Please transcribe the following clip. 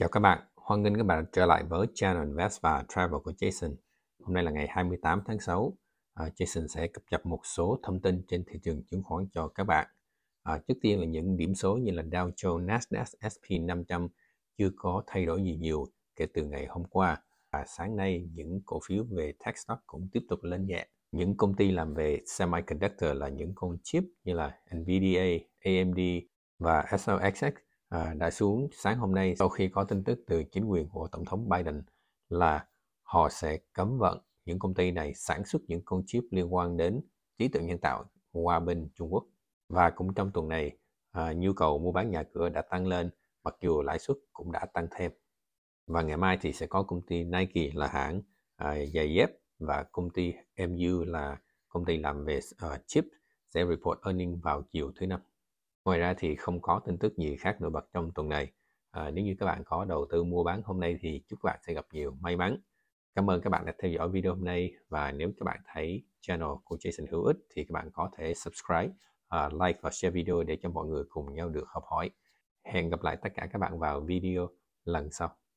Chào các bạn, hoan nghênh các bạn trở lại với channel Invest và Travel của Jason. Hôm nay là ngày 28 tháng 6, à, Jason sẽ cập nhật một số thông tin trên thị trường chứng khoán cho các bạn. À, trước tiên là những điểm số như là Dow Jones, Nasdaq, S&P 500 chưa có thay đổi gì nhiều kể từ ngày hôm qua. Và sáng nay những cổ phiếu về tech stock cũng tiếp tục lên nhẹ. Những công ty làm về semiconductor là những con chip như là Nvidia, AMD và SLXX à, đã xuống sáng hôm nay sau khi có tin tức từ chính quyền của Tổng thống Biden là họ sẽ cấm vận những công ty này sản xuất những con chip liên quan đến trí tuệ nhân tạo qua bên Trung Quốc. Và cũng trong tuần này, à, nhu cầu mua bán nhà cửa đã tăng lên mặc dù lãi suất cũng đã tăng thêm. Và ngày mai thì sẽ có công ty Nike là hãng à, giày dép và công ty MU là công ty làm về uh, chip sẽ report earning vào chiều thứ năm. Ngoài ra thì không có tin tức gì khác nổi bật trong tuần này. À, nếu như các bạn có đầu tư mua bán hôm nay thì chúc các bạn sẽ gặp nhiều may mắn. Cảm ơn các bạn đã theo dõi video hôm nay và nếu các bạn thấy channel của Jason hữu ích thì các bạn có thể subscribe, uh, like và share video để cho mọi người cùng nhau được học hỏi. Hẹn gặp lại tất cả các bạn vào video lần sau.